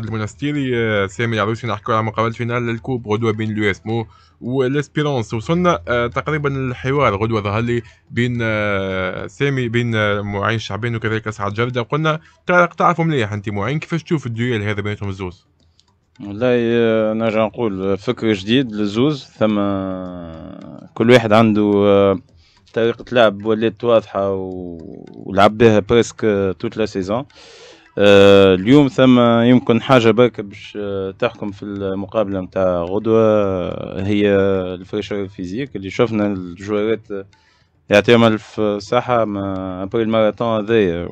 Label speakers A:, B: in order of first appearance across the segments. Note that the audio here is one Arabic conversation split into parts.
A: قد المونستيري سامي العروسي نحكوا على مقابله فينال الكوب غدوه بين لو اسمو والاسبيرونس وصلنا آه، تقريبا الحوار غدوه ظهر لي بين آه، سامي بين آه، معين الشعبان وكذلك سعد جرده وقلنا تعرف تعرفوا مليح انت معين كيفاش تشوف الديال هذا بيناتهم الزوز؟
B: والله نرجع نقول فكر جديد للزوز ثم كل واحد عنده طريقة لعب ولات واضحة ولعب بها بريسك توت لا سيزون آه، اليوم ثم يمكن حاجة باك باش آه، تحكم في المقابلة متاع غدوة آه، هي الفريشر الفيزيك اللي شفنا الجوارات يعطيهم ألف صحة ما أبري الماراثون هذايا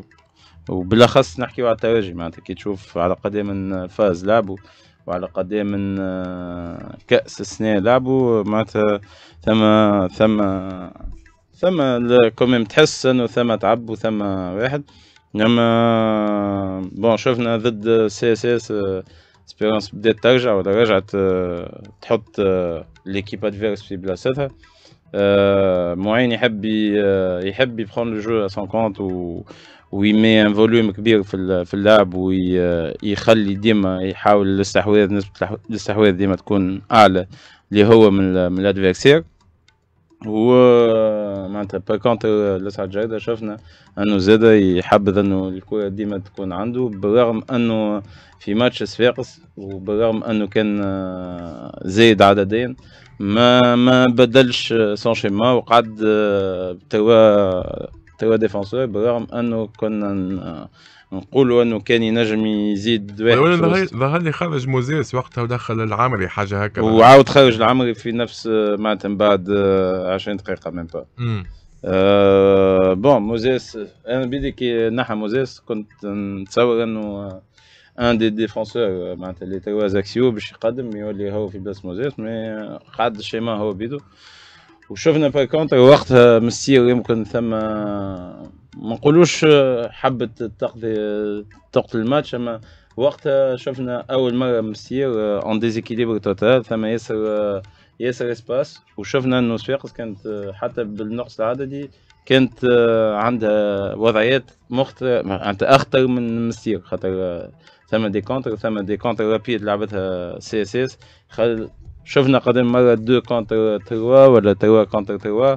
B: وبالأخص نحكيو على الترجي معناتها كي تشوف على قدام من فاز لعبو وعلى قدام من كأس السنة لعبو معناتها ثم ثم ثم كوميم تحس انه ثم تعب وثم واحد نعم آه، بون شفنا ضد سي اس اس سبيرونس آه، بدات ترجع ولا رجعت آه، تحط ليكيب ادفيرس في بلاصتها معين يحب يحب يبخون لو جو سون كونت و ويمي ان فوليوم كبير في في اللعب ويخلي ديما يحاول الاستحواذ نسبه الاستحواذ ديما تكون اعلى اللي هو من الادفيرسير و معناتها باكونت لسعة جيدة شفنا انه زاد يحبذ انه الكرة ديما تكون عنده بالرغم انه في ماتش صفاقس وبالرغم انه كان آه، زايد عددين ما ما بدلش سون آه، شيما وقعد آه، توا توا ديفونسور بالرغم انه كنا نقولوا انه كان ينجم يزيد واحد
A: ظهر لي خرج موزيس وقتها ودخل العمري حاجه هكا وعاود خرج
B: العمري في نفس آه، معناتها من بعد 20 آه، دقيقه من با آه بون موزيس انا بدي كي نحى موزيس كنت نتصور انه ان دي ديفونسور معناتها اللي توا زاكسيو باش يقدم يولي هو في بلاصه موزيس مي قعد الشيما هو بيدو وشفنا باي كونتر وقتها مسير يمكن ثم ما نقولوش حبت تقضي تقتل الماتش اما وقتها شفنا اول مره مسير اون ديزيكيليبر توتال ثم ياسر آه، ياسر اسباس وشفنا انه صفاقس كانت آه، حتى بالنقص العددي كانت آه، عندها وضعيات مختلفة اخطر من مسير خاطر ثم دي كونتر ثم دي كونتر رابيد لعبتها سي اس اس شفنا قدام مره دو كونتر تروا ولا تروا كونتر تروا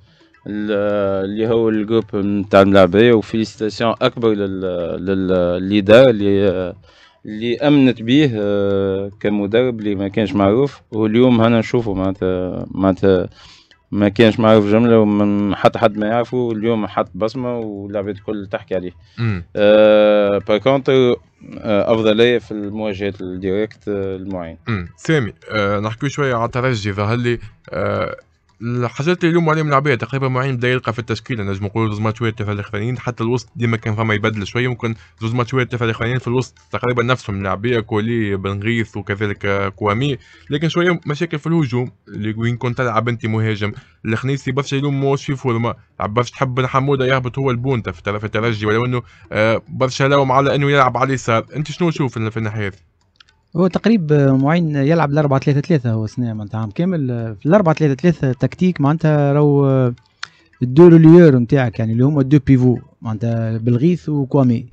B: اللي هو الجروب نتاع ملعبيه وفيليستاسيون اكبر للاداره اللي اللي امنت به آه، كمدرب اللي ما كانش معروف واليوم هنا نشوفه معناتها معناتها ما كانش معروف جمله ومن حتى حد ما يعرفه اليوم حط بصمه ولعبت الكل تحكي عليه باي كونتر افضليه في المواجهات الديريكت آه، المعين
A: سامي آه، نحكي شويه على الترجي ظهر لي الحاجات اللي يلوموا عليهم العباد تقريبا معين بدا يلقى في التشكيله نجم نقولوا زوج ماتشات تاع الاخرانيين حتى الوسط ديما كان فما يبدل شويه ممكن زوج ماتشات تاع الاخرانيين في الوسط تقريبا نفسهم لاعبيه كولي بنغيث وكذلك كوامي لكن شويه مشاكل في الهجوم وين كنت تلعب انت مهاجم الخنيسي برشا يلوموش في فورما برشا تحب بن حموده يهبط هو البونتا في الترجي ولو انه آه، برشا لوم على انه يلعب على اليسار انت شنو تشوف في الناحيه هذه
C: هو تقريب معين يلعب الأربعة ثلاثة ثلاثة هو سنة معناتها عام كامل في الأربعة ثلاثة ثلاثة تكتيك معناتها راهو الدو روليور نتاعك يعني اللي هما الدو بيفو معناتها بلغيث وكوامي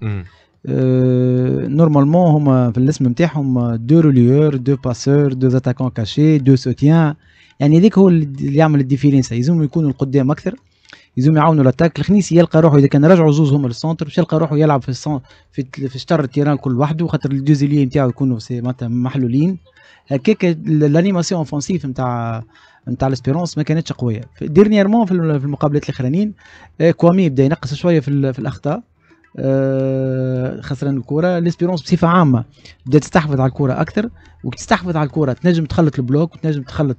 C: أه نورمالمون هما في الاسم نتاعهم دو روليور دو باسور دو اتاكون كاشي دو سوتيان يعني هذاك هو اللي يعمل الديفيرنس يلزمهم يكونوا القدام اكثر يزوم يعاونوا لاتاك الخنيسي يلقى روحه اذا كان رجعوا زوز للسونتر باش يلقى روحه يلعب في السون في, في شطر التيران كل وحده خاطر الجوزيليه نتاعو يكونوا معناتها محلولين هكاك الانيماسيون اوفونسيف نتاع نتاع الاسبيرونس ما كانتش قويه ديرنييرمون في المقابلات الاخرانيين آه، كوامي بدا ينقص شويه في, في الاخطاء آه، خسران الكره ليسبيرونس بصفه عامه بدات تستحفظ على الكره اكثر وتستحفظ على الكره تنجم تخلط البلوك وتنجم تخلط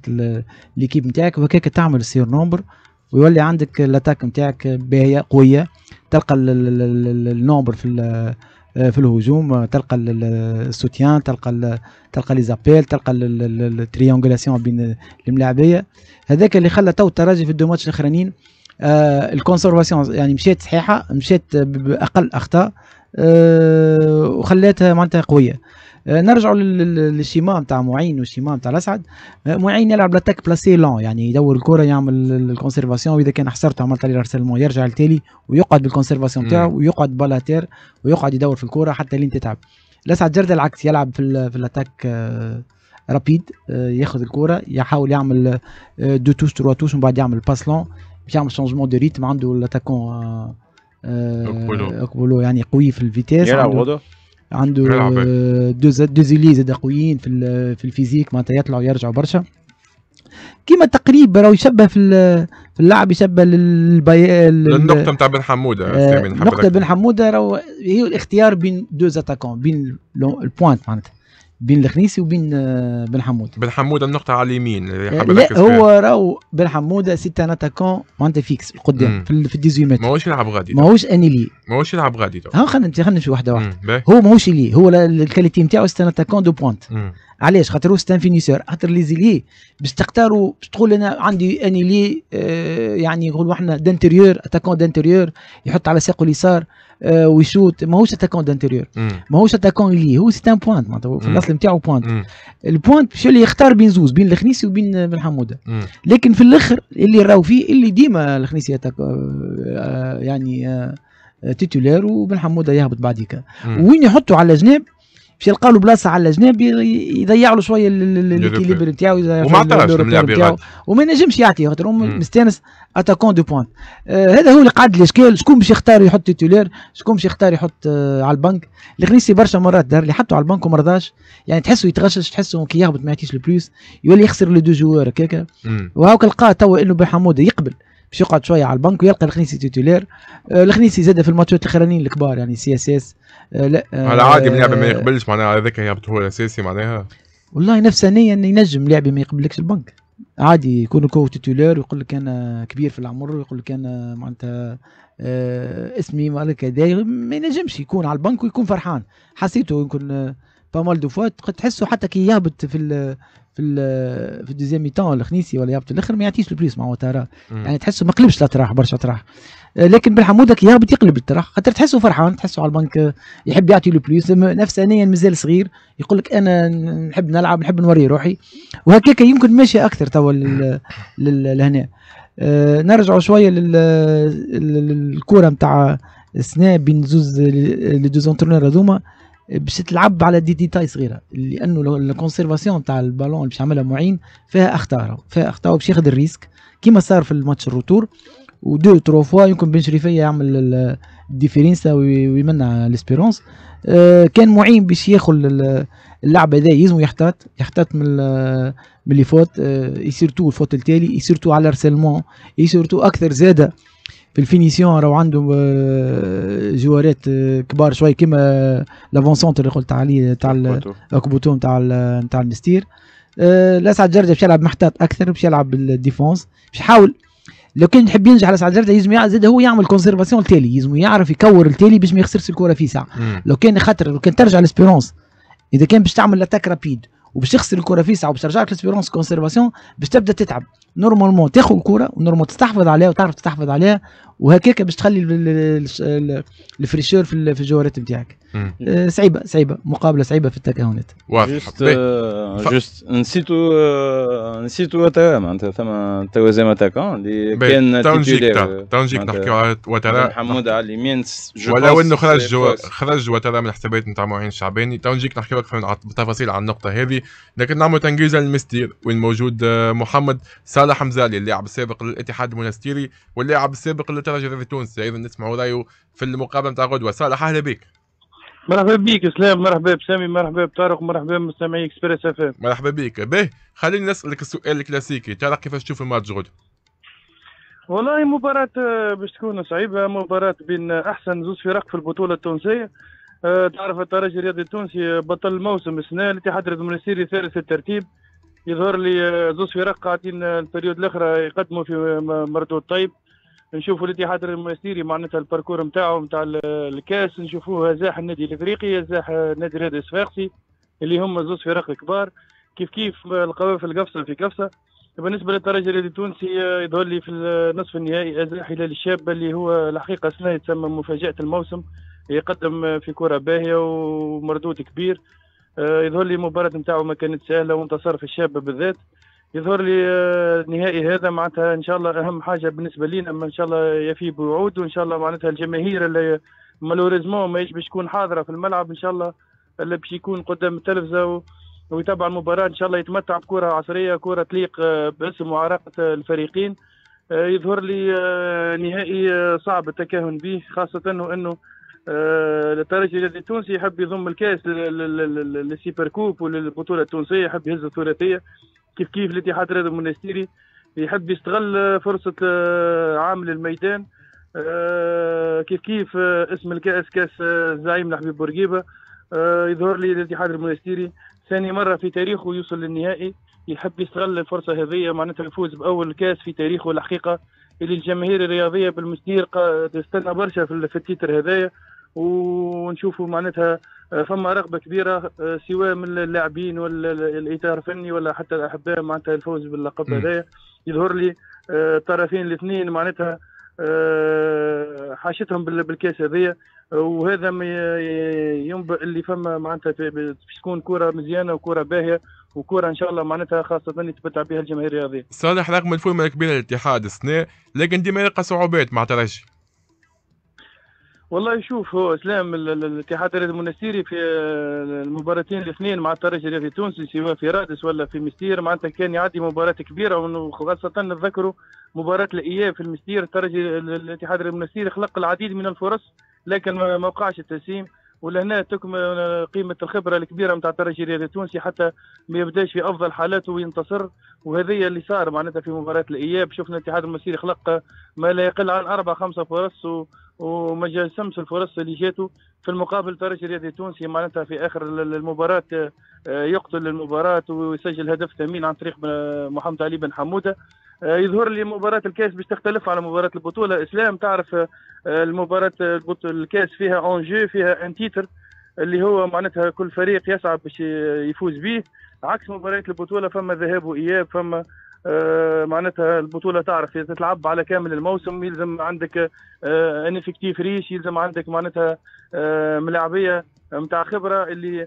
C: ليكيب نتاعك وهكاك تعمل السير نومبر ويولي عندك الاتاك نتاعك باهيه قويه تلقى النومبر في في الهجوم تلقى السوتيان تلقى تلقى لي زابيل تلقى التريونغولاسيون بين الملاعبيه هذاك اللي خلى تو الترجي في الدو ماتش الاخرانيين آه، الكونسرفاسيون يعني مشات صحيحه مشات باقل اخطاء آه، وخلاتها معناتها قويه آه، نرجعوا للشيما نتاع معين والشيما نتاع الاسعد آه، معين يلعب لاتاك بلاسي لون يعني يدور الكره يعمل الكونسيرفاسيون واذا كان حسرته عملت عليه رسلمون يرجع للتالي ويقعد بالكونسيرفاسيون نتاعو ويقعد بالاتير ويقعد يدور في الكره حتى لين تتعب الاسعد جرد العكس يلعب في, في الاتاك رابيد آه، ياخذ الكره يحاول يعمل دو توش تروا توش ومن بعد يعمل باس لون باش يعمل شونجمون دو ريتم عنده الاتاكون اوكبولو يعني قوي في الفيتيس يلعب عنده دوز دوزيلي زاد قويين في في الفيزيك معناتها يطلع ويرجع برشا كيما تقريبا راهو يشبه في في اللعب يشبه للبي... النقطة
A: نتاع بن حمودة آه نقطة بن حمودة راهو
C: هي الاختيار بين دوز اتاكون بين البوانت معناتها بين الخنيسي وبين آه، بن حمود
A: بن حمود النقطه على اليمين إيه، لا هو راهو
C: بن حمود سيت ان اتاكون معناتها فيكس القدام في ال 18 متر ماهوش يلعب غادي ماهوش انيلي
A: ماهوش يلعب غادي
C: ها خلينا نمشي واحده واحده هو ماهوش لي هو الكاليتي نتاعو سيت ان اتاكون دو بوانت علاش خاطر هو سيت فينيسور خاطر لي زيلي باش تختاروا باش تقول انا عندي اني لي آه يعني نقولوا احنا دانتيريور اتاكون دانتيريور يحط على ساقه اليسار آه ويشوت ماهوش اتاكون دانتيريور ماهوش اتاكون لي هو سيت ان بوانت معناتها في الاصل نتاعو بوانت البوانت باش اللي يختار بين زوز بين الخنيسي وبين بن حموده لكن في الاخر اللي راهو فيه اللي ديما الخنيسي آه، آه، يعني تيتولير آه، وبن حموده يهبط بعديك وين يحطوا على جناب باش يلقى له بلاصه على الجناب يضيع له شويه الكيليبر نتاعو وما عطاهش الملاعب وما ينجمش يعطي خاطر مستانس اتاكون دو بوانت هذا هو اللي قعد الاشكال شكون باش يختار يحط تيتولير شكون باش يختار يحط آه، على البنك الخنيسي برشا مرات دار اللي حطه على البنك وما رضاش يعني تحسه يتغشش تحسه كي يهبط ما يعطيش البلوس يولي يخسر لو دو جوار هكاك وهاك لقاه توا انه بحموده يقبل باش يقعد شويه على البنك ويلقى الخنيسي تيتولير آه، الخنيسي زاد في الماتشات الاخرانيين الكبار يعني سي اس اس آه، لا على عادي بلعبه ما آه،
A: يقبلش معناها هذاك هي يعني هو الاساسي معناها
C: والله نفسانيا ينجم لاعبي ما يقبلكش البنك عادي يكون كو تيتولير ويقول لك انا كبير في العمر ويقول لك انا معناتها آه، اسمي مالك كذا ما ينجمش يكون على البنك ويكون فرحان حسيته آه بامال مال دو فوا تحسه حتى كي يهبط في في في الدوزيام ميتون الخنيسي ولا يهبط في الاخر ما يعطيش البريس مع ترى يعني تحسه ما قلبش الاطراح برشا اطراح آه، لكن بالحموده كي يهبط يقلب التراح خاطر تحسه فرحان تحسه على البنك آه، يحب يعطي لو بليس نفسانيا مازال صغير يقول لك انا نحب نلعب نحب نوري روحي وهكاك يمكن ماشي اكثر توا لهنا نرجع آه، نرجعوا شويه للكوره نتاع سنا بين زوز لي دو زونترونور هذوما باش تلعب على دي ديتاي صغيره لانه الكونسيرفاسيون تاع البالون اللي باش يعملها معين فيها اخطاء فيها اخطاء باش ياخذ الريسك كيما صار في الماتش الروتور ودو ترو فوا يمكن بن شريفيه يعمل الديفيرينسا ويمنع ليسبيرونس آه، كان معين باش ياخذ اللعبه هذا يلزم يحتاط يحتاط من من اللي فوت يسيرتو آه، الفوت التالي يسيرتو على رسلمون يسيرتو اكثر زاده في الفينيسيون راهو عندهم آه، جوارات آه، كبار شوي كيما لافون سونتر اللي قلت عليه تاع كوبوتو تاع تاع المستير الاسعد آه، جرجه باش يلعب محتاط اكثر باش يلعب بالديفونس باش يحاول لو كان يحب ينجح على سعد جرده لازم زاد هو يعمل كونسيرفاسيون التالي لازم يعرف يكور التالي باش ما يخسرش الكره في ساعه لو كان خاطر لو كان ترجع لسبيرونس اذا كان باش تعمل اتاك رابيد وباش تخسر الكره في ساعه وباش ترجع لسبيرونس كونسيرفاسيون باش تبدا تتعب نورمالمون تاخذ الكره ونورمال تستحفظ عليها وتعرف تستحفظ عليها وهكاك باش تخلي الفريشور في الجوارات نتاعك آه، صعيبه صعيبه مقابله صعيبه في التكهنات
B: واضح جوست طيب. آه، نسيتو آه، نسيتو وترا معناتها ثم توازيم اتاكون اللي كان تو نجيك تو نجيك نحكيو على وترا حمود على اليمين ولو انه خرج
A: خرج وترا من الحسابات نتاع معين الشعباني تو نجيك نحكيو لك بالتفاصيل على النقطه هذه لكن نعملوا تنجيزه للمستير وين موجود محمد صالح مزالي اللاعب السابق للاتحاد المنستيري واللاعب السابق الترجي في تونس ايضا نسمعوا رايه في المقابله نتاع غدوه صالح
D: اهلا بك مرحبا بك اسلام مرحبا بسامي مرحبا بطارق مرحبا بمستمعي اكسبريس اف مرحبا بك به خليني نسالك
A: السؤال الكلاسيكي ترى كيفاش تشوف الماتش غدوه
D: والله مباراة آه، باش تكون صعيبة مباراة بين أحسن زوج فرق في البطولة التونسية آه، تعرف الترجي الرياضي التونسي آه، بطل الموسم السنة الاتحاد الدومنسيري ثالث الترتيب يظهر لي زوج فرق قاعدين البريود الاخرى يقدموا في مردود طيب نشوفوا الاتحاد المسيري معناتها الباركور نتاعو نتاع الكاس نشوفوه زاح النادي الافريقي زاح نادي رياض الصفاقسي اللي هم زوج فرق كبار كيف كيف القوافل قفصه في قفصه بالنسبه للترجي الرياضي التونسي آه، يظهر لي في النصف النهائي ازاح هلال الشاب اللي هو الحقيقه سنه يتسمى مفاجاه الموسم يقدم في كره باهيه ومردود كبير آه، يظهر لي المباراه نتاعو ما كانت سهله وانتصر في الشاب بالذات يظهر لي النهائي آه، هذا معناتها ان شاء الله اهم حاجه بالنسبه لينا ان شاء الله يفي بوعود وان شاء الله معناتها الجماهير اللي مالوريزمون ماهيش باش تكون حاضره في الملعب ان شاء الله اللي باش يكون قدام التلفزه و... ويتابع المباراه ان شاء الله يتمتع بكره عصريه كره تليق آه، باسم وعراقه الفريقين آه، يظهر لي نهائي صعب التكهن به خاصه انه الترجي الذي التونسي يحب يضم الكاس للسوبر كوب وللبطوله التونسيه يحب يهز الثلاثيه كيف كيف الاتحاد الرياضي المنستيري يحب يستغل آه، فرصه آه، عامل الميدان آه، كيف كيف اسم الكاس كاس الزعيم الحبيب بورقيبه يظهر لي الاتحاد المنستيري ثاني مره في تاريخه يوصل للنهائي يحب يستغل الفرصه هذه معناتها يفوز باول كاس في تاريخه الحقيقه اللي الجماهير الرياضيه بالمستير تستنى برشا في التيتر هذايا ونشوفوا معناتها آه، فما رغبه كبيره آه، سواء من اللاعبين ولا الاطار الفني ولا حتى الاحباء معناتها الفوز باللقب هذايا يظهر لي الطرفين آه، الاثنين معناتها حاشتهم بالكاس هذايا وهذا ما ينبئ اللي فما معناتها تكون كره مزيانه وكره باهيه وكره ان شاء الله معناتها خاصه يتمتع بها الجماهير الرياضيه.
A: صالح رغم الفورمه الكبيره للاتحاد السنه لكن ديما يلقى صعوبات مع ترجي.
D: والله شوف هو اسلام الاتحاد الرياضي المنستيري في آه، المباراتين الاثنين مع الترجي في تونس سواء في رادس ولا في مستير معناتها كان يعدي مباراه كبيره وخاصه نتذكروا مباراه الاياب في المستير الترجي الاتحاد الرياضي المنستيري خلق العديد من الفرص لكن ما وقعش التسليم ولهنا تكمل آه، قيمه الخبره الكبيره نتاع الترجي الرياضي التونسي حتى ما يبداش في افضل حالاته وينتصر وهذا اللي صار معناتها في مباراه الاياب شفنا الاتحاد المنستيري خلق آه، ما لا يقل عن اربع خمسه فرص وما جسمش الفرص اللي جاته في المقابل ترجي رياضي تونسي معناتها في اخر المباراه آه، يقتل المباراه ويسجل هدف ثمين عن طريق محمد علي بن حموده آه، يظهر لي مباراة الكاس باش تختلف على مباراة البطولة إسلام تعرف آه، المباراة الكاس فيها أونجي فيها أن تيتر اللي هو معناتها كل فريق يسعى باش يفوز به عكس مباريات البطولة فما ذهاب وإياب فما آه، معناتها البطوله تعرف تلعب على كامل الموسم يلزم عندك ان افكتيف ريش يلزم عندك معناتها آه، ملاعبيه نتاع آه، خبره اللي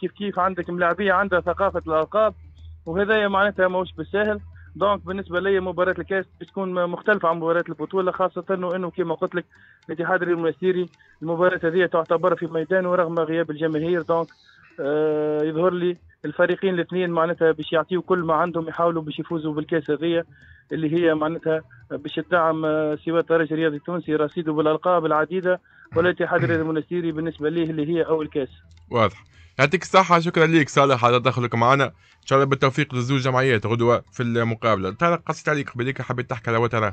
D: كيف كيف عندك ملاعبيه عندها ثقافه الالقاب وهذا معناتها ماهوش بالساهل دونك بالنسبه لي مباراه الكاس تكون مختلفه عن مباراه البطوله خاصه انه انه كما قلت لك الاتحاد المسيري المباراه هذه تعتبر في ميدان رغم غياب الجماهير دونك يظهر لي الفريقين الاثنين معناتها باش يعطيوا كل ما عندهم يحاولوا باش يفوزوا بالكاس هذيا اللي هي معناتها باش تدعم آه، سواء الترجي الرياضي التونسي رصيده بالالقاب العديده ولا الاتحاد الرياضي المنستيري بالنسبه ليه اللي هي اول كاس.
A: واضح. يعطيك الصحة شكرا ليك صالح على دخلك معنا إن شاء الله بالتوفيق للزوج جمعيات غدوة في المقابلة طارق قصيت عليك قبل حبيت تحكي على وترى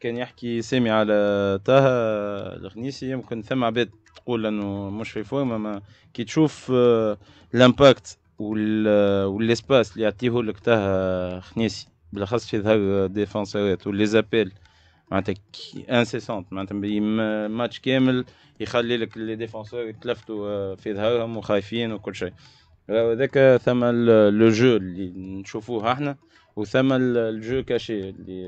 B: كان يحكي سامي على طه الغنيسي يمكن ثم عباد تقول انه مش في فورما ما كي تشوف الامباكت آه، والاسباس آه، اللي يعطيه لك طه خنيسي بالاخص في ظهر ديفونسورات واللي زابيل معناتها انسيسونت معناتها ماتش كامل يخلي لك لي ديفونسور يتلفتوا آه، في ظهرهم وخايفين وكل شيء هذاك ثم لو جو اللي نشوفوه احنا وثم الجو كاشي اللي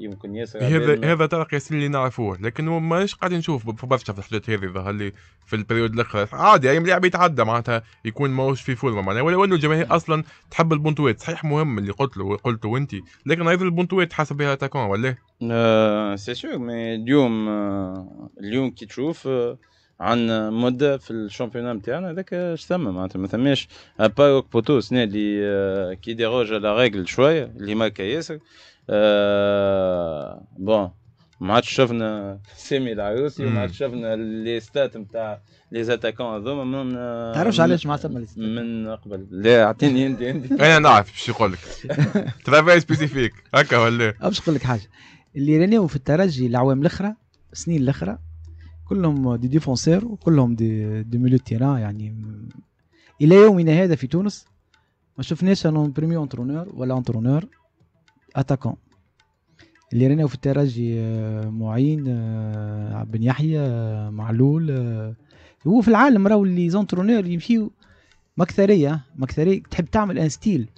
B: يمكن ياسر هذا هذا
A: ترى قياس اللي نعرفوه لكن مانيش قاعد نشوف برشا في الحدود هذه ظهر لي في البريود الاخر عادي اي لاعب يتعدى معناتها يكون ماهوش في فورمه معناها ولو انه الجماهير اصلا تحب البونتوات صحيح مهم اللي قلت له قلته انت لكن ايضا البونتوات حسب بها تكون ولا؟
B: لا سي سور مي اليوم آه، اليوم كي تشوف آه عن مده في الشامبيونان نتاعنا هذاك اش ثم معناتها ما ثماش اباروك بوتو سنه اللي كي ديروج على ريغل شويه اللي ما ياسر أه بون ما عادش شفنا سيمي العروسي وما عادش شفنا لي ستات نتاع لي زاتاكون هذوما من euh، تعرفش علاش ما ثم من قبل
A: لا اعطيني انت انت انا نعرف باش يقول لك ترافاي سبيسيفيك هكا
C: ولا باش نقول لك حاجه اللي رانيو في الترجي العوام الاخرى السنين الاخرى كلهم دي ديفونسير وكلهم دي دي ميليو تيران يعني الى يومنا هذا في تونس ما شفناش انو بريميو انترونور ولا انترونور اتاكون اللي رانا في الترجي آه، معين آه، بن يحيى آه، معلول هو في العالم راهو اللي زونترونور يمشيو مكثريه مكثريه تحب تعمل ان ستيل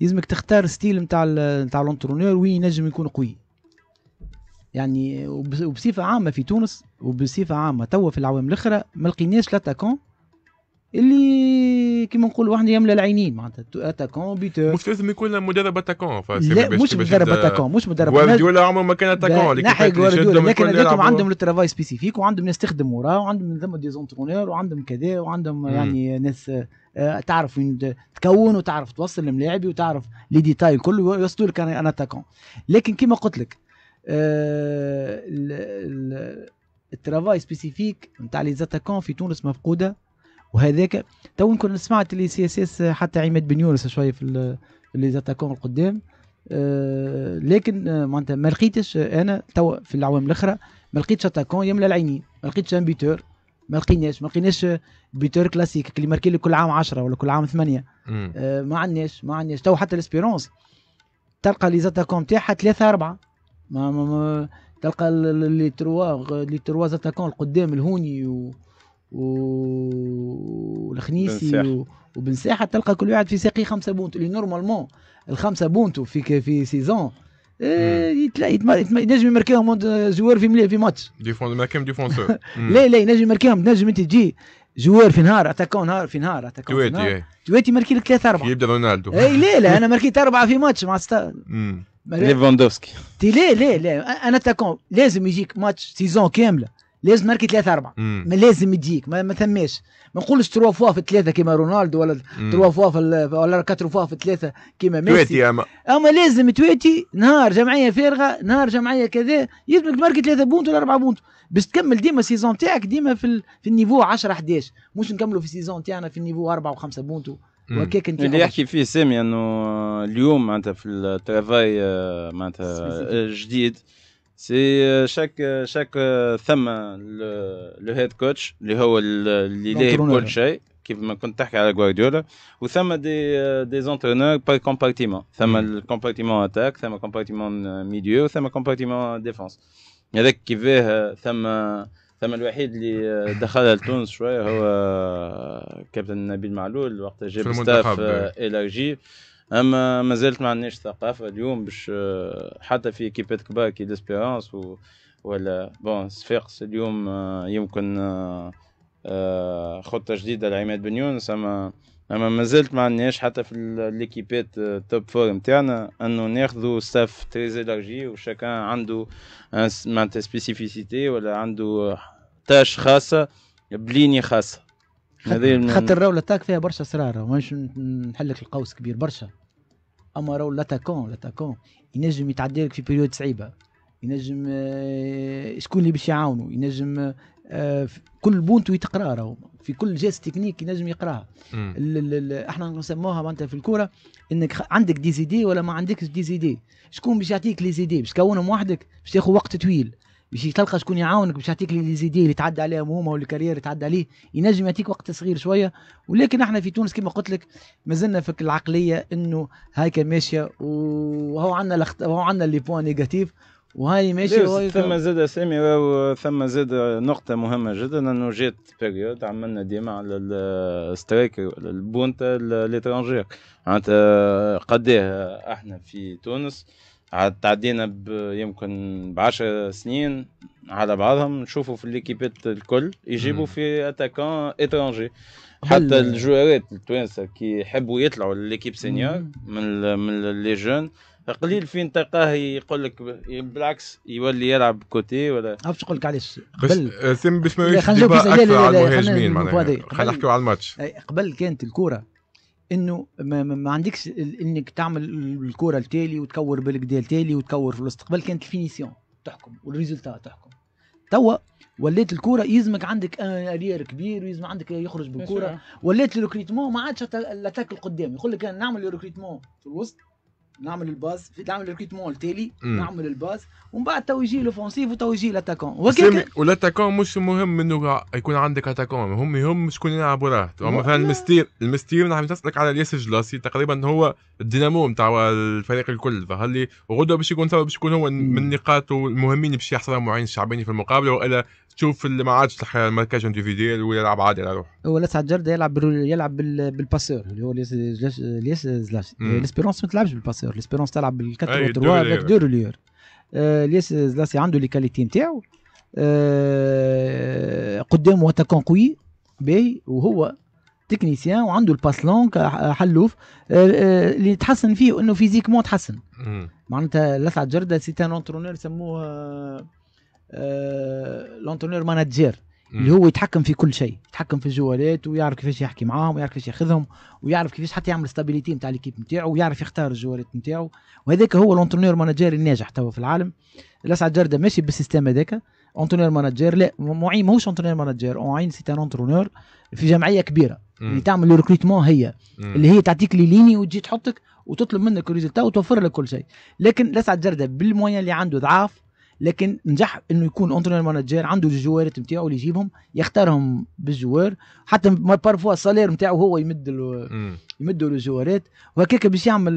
C: يلزمك تختار ستيل نتاع نتاع الانترونور وين ينجم يكون قوي يعني وبصفه عامه في تونس وبصفه عامه توا في العوام الاخرى ما لقيناش لاتاكون اللي كيما نقولوا احنا يملى العينين معناتها اتاكون بيتور مش
A: لازم يكون مدرب اتاكون لا مش مدرب اتاكون مش مدرب جوارديولا عمره ما كان اتاكون ناحية لكن هذوكم عندهم
C: الترافاي سبيسيفيك وعندهم ناس تخدم وراه وعندهم ثم دي زونترونور وعندهم كذا وعندهم يعني ناس آه، تعرف وين تكون وتعرف توصل الملاعب وتعرف لي ديتاي الكل يوصلوا لك انا اتاكون لكن كيما قلت لك آه، الترافاي سبيسيفيك نتاع لي زاتاكون في تونس مفقوده وهذاك تو نكون سمعت لي سي اس اس حتى عماد بن يونس شويه في لي زاتاكون القدام آه، لكن آه، معناتها ما لقيتش انا توا في الاعوام الاخرى ما لقيتش اتاكون يملى العينين ما لقيتش ان بيتور ما لقيناش ما لقيناش بيتور كلاسيك اللي ماركي لي كل عام 10 ولا كل عام 8 ما عندناش ما عندناش تو حتى الاسبيرونس تلقى لي زاتاكون تاعها ثلاثة أربعة ما, ما, ما تلقى لي تروا لي تروا زاتاكون القدام الهوني و و... وبن ساحه تلقى كل واحد في ساقي خمسه بونتو اللي نورمالمون الخمسه بونتو في في سيزون إيه، ينجم يمركيهم جوار في في ماتش
A: ديفون ماركيهم ديفونسور لا
C: لا ينجم يمركيهم تنجم انت تجي جوار في نهار اتاكون نهار في نهار اتاكون تويتي إيه. تويتي لك ثلاثة أربعة
A: يبدا رونالدو اي
C: لا لا انا ماركيت أربعة في ماتش مع ستار
B: ليفاندوفسكي
C: ليه ليه ليه انا تاكون لازم يجيك ماتش سيزون كامله لازم ماركي ثلاثة أربعة ما لازم يجيك ما, ما ثماش ما نقولش تروا فوا في ثلاثة كيما رونالدو ولا تروا فوا في ولا كاترو فوا في ثلاثة كيما ميسي تويتي أما أما لازم تويتي نهار جمعية فارغة نهار جمعية كذا يلزمك تماركي ثلاثة بونت ولا أربعة بونت باش تكمل ديما السيزون تاعك ديما في, ال... في النيفو 10 11 مش نكملوا في السيزون تاعنا في النيفو 4 و5 بونت Hmm. L'architecture,
B: c'est euh, le travail, euh, euh, je dis, c'est chaque femme, le head coach le chef-coach qui me contacte à la gauche, ou femme des entraîneurs par compartiment. Femme de hmm. compartiment attaque, femme de compartiment milieu, femme de compartiment défense. Il y en a qui veulent... ثم الوحيد اللي آه، دخل لتونس شويه هو آه، كابتن نبيل معلول وقت جاب ستاف آه، الارجي اما ما زالت ما عندناش ثقافه اليوم باش حتى في كيبات كبار كي ديسبيرونس ولا بون صفاقس اليوم يمكن خطه جديده لعماد بن يونس اما اما مازلت ما عندناش حتى في ليكيبات توب فور نتاعنا انه ناخذوا ستاف تري الارجي وشكان عنده معناتها سبيسيفيسيتي ولا عنده تاش خاصه بليني خاصه خاطر
C: راهو لاتاك فيها برشا اسرار مانيش نحلك القوس كبير برشا اما راهو لاتاكون لاتاكون ينجم يتعدى لك في بريود صعيبه ينجم آه، شكون اللي باش يعاونه ينجم آه، آه، كل بونتو يتقرا راهو في كل جيست تكنيك ينجم يقراها احنا نسموها معناتها في الكوره انك عندك دي زيدي ولا ما عندكش دي زيدي شكون باش يعطيك لي زيدي باش تكونهم وحدك باش تاخذ وقت طويل باش تلقى شكون يعاونك باش يعطيك لي زيدي اللي تعدى عليهم هما والكارير اللي تعدى عليه ينجم يعطيك وقت صغير شويه ولكن احنا في تونس كما قلت لك مازلنا في العقليه انه هاكا ماشيه وهو عندنا هو عندنا لي بوان نيجاتيف وهاي ماشي ثم
B: زاد اسامي ثم زاد نقطه مهمه جدا انه جات بيريود عملنا ديما على السترايكر البونتا ليترونجير معناتها قديه احنا في تونس عاد تعدينا يمكن بعشر سنين على بعضهم نشوفوا في ليكيبيت الكل يجيبوا في اتاكون اترونجي حتى الجوارات التوانسه كي يحبوا يطلعوا ليكيب سينيور من الـ من لي جون قليل فين تلقاه يقول لك بالعكس يولي يلعب كوتي ولا
C: عرفت نقول لك علاش قبل أه،
A: سيم باش ما إيه، اكثر على المهاجمين معناها خلينا نحكيو على الماتش
C: إيه، قبل كانت الكره انه ما, ما عندكش انك تعمل الكره التالي وتكور بالكدا التالي وتكور في الوسط قبل كانت الفينيسيون تحكم والريزلتات تحكم توا وليت الكوره يزمك عندك الير آه، كبير ويزم عندك يخرج بالكوره وليت الريكريتمون ما عادش الاتاك القدام يقول لك نعمل ريكريتمون في الوسط نعمل الباز نعمل الريكروتمون التالي نعمل الباز ومن بعد توجيه لوفونسيف وتوجيه لاتاكون
A: والاتاكون مش مهم انه يكون عندك اتاكون هم يهم شكون يلعب وراه مثلا المستير المستير نحن نسالك على الياس جلاسي تقريبا هو الدينامو نتاع الفريق الكل فهل غدوه باش يكون باش يكون هو من النقاط المهمين باش يحصل معين الشعباني في المقابله والا تشوف اللي ما عادش تحيا المركز انديفيديال ويلعب عادي على روحه
C: هو لسعد جرده يلعب يلعب بالباسور اللي هو الياس زلاسي الاسبيرونس ما تلعبش بالباسور سور ليسبيرونس تلعب بالكاتر أي وتروا افيك دو روليور الياس euh، لاسي عنده لي كاليتي نتاعو euh، قدامه اتاكون قوي باهي وهو تكنيسيان وعنده الباس لونك حلوف euh، اللي تحسن فيه انه فيزيكمون تحسن معناتها لسعة جرده سي ان اونترونور يسموه لونترونور مانجير اللي هو يتحكم في كل شيء يتحكم في الجوالات ويعرف كيفاش يحكي معاهم ويعرف كيفاش ياخذهم ويعرف كيفاش حتى يعمل ستابيليتي نتاع ليكيب نتاعو ويعرف يختار الجوالات نتاعو وهذاك هو الانترنور مانجر الناجح توا في العالم الاسعد جرده ماشي بالسيستم هذاك انترنور مانجر لا معين ماهوش انترنور مانجر معين سي ان انترنور في جمعيه كبيره مم. اللي تعمل ريكروتمون هي مم. اللي هي تعطيك لي ليني وتجي تحطك وتطلب منك الريزلتا وتوفر لك كل شيء لكن الاسعد جرده بالمويه اللي عنده ضعاف لكن نجح انه يكون اونترونير مانجير عنده الجوارات نتاعو اللي يجيبهم يختارهم بالجوار حتى بارفوا السالير نتاعو هو يمد يمدوا له الجوارات وهكاك باش يعمل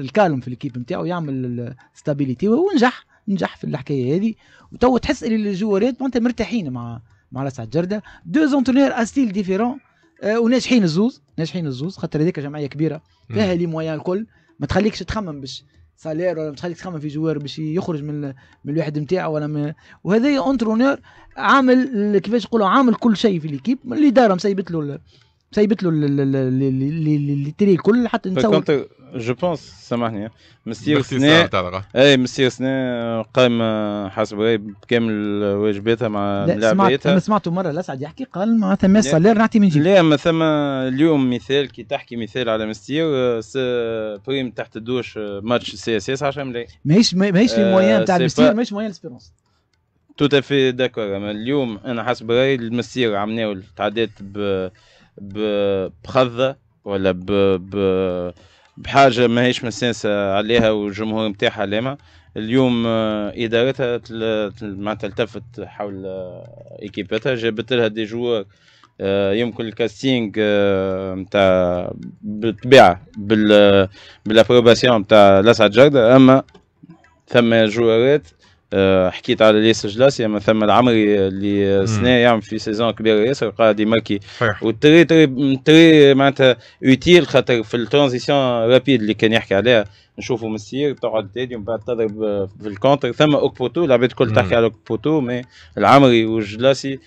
C: الكالم في الكيب نتاعو يعمل ستابيليتي ونجح نجح في الحكايه هذه وتو تحس ان الجوارات معناتها مرتاحين مع مع راس الجرده دو زونترونير استيل ديفيرون آه وناجحين الزوز ناجحين الزوز خاطر هذيك جمعيه كبيره فيها لي مويان الكل ما تخليكش تخمم باش سالير ولا تخليك تخمم في جوار باش يخرج من من الواحد نتاعه ولا من وهذايا اونترونور عامل كيفاش نقولوا عامل كل شيء في ليكيب الاداره مسيبت له سايبت له التري الكل حتى نسوي
B: جو بونس سامحني مسير سنة اي مسير سنة قائمة حسب بكامل واجباتها مع لعباتها انا
C: سمعته مرة الاسعد يحكي قال ما ثما سالير نعطي من جيب
B: لا ما ثما اليوم مثال كي تحكي مثال على مسير آه، آه، بريم تحت الدوش آه، ماتش سي اس اس 10 ملايين
C: ماهيش ماهيش المويان تاع المسير ماهيش موان لاسبيرونس
B: توت افي داكور اليوم انا حسب رايي المسير عم ناول تعديت ب بخذه ولا ب... ب... بحاجه ماهيش مسانسه عليها والجمهور نتاعها لما اليوم آه، ادارتها تل... معناتها التفت حول آه، ايكيبتها جابت لها دي جوار آه، يمكن الكاستينغ نتاع بالطبيعه بال بالابروباسيون نتاع لسعد جرده اما ثم جوارات آه، حكيت على ياسر جلاسي اما ثم العمري اللي سنه يعمل في سيزون كبيره ياسر قاعد يمركي وتري تري تري معناتها اوتيل خاطر في الترانزيسيون رابيد اللي كان يحكي عليها نشوفوا مسير تقعد تادي ومن بعد تضرب في الكونتر ثم اوك بوتو العباد الكل تحكي على اوك بوتو مي العمري وجلاسي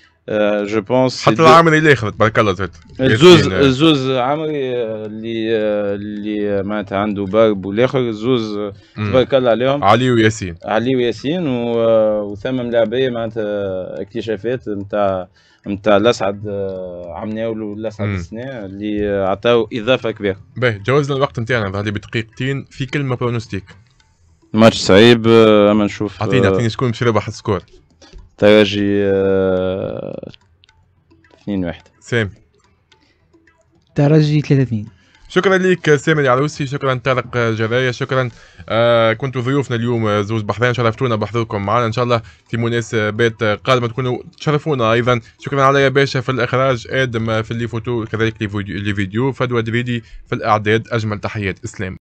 B: جو بونس حتى العامري
A: اللي خذت برك الله الزوز الزوز
B: عمري اللي اللي معناتها عنده برب والاخر الزوز تبارك الله عليهم علي وياسين علي وياسين وثم ملاعبيه معناتها اكتشافات نتاع نتاع الاسعد عمناول والاسعد السنة اللي عطاو اضافه كبيره.
A: باهي جاوزنا الوقت نتاعنا ظهر لي بدقيقتين في كلمه برونوستيك.
B: ماتش صعيب اما نشوف اعطيني اعطيني شكون باش يربح السكور. ترجي آه، اثنين واحد سام ترجي 3 2
A: شكرا لك سامي العروسي شكرا طارق جرايه شكرا آه كنتوا ضيوفنا اليوم آه، زوج بحرين شرفتونا بحضوركم معنا ان شاء الله في مناسبات آه، قادمه تكونوا تشرفونا ايضا شكرا علي باشا في الاخراج ادم في اللي فوتو كذلك لي فيديو فدوى دريدي في الاعداد اجمل تحيات اسلام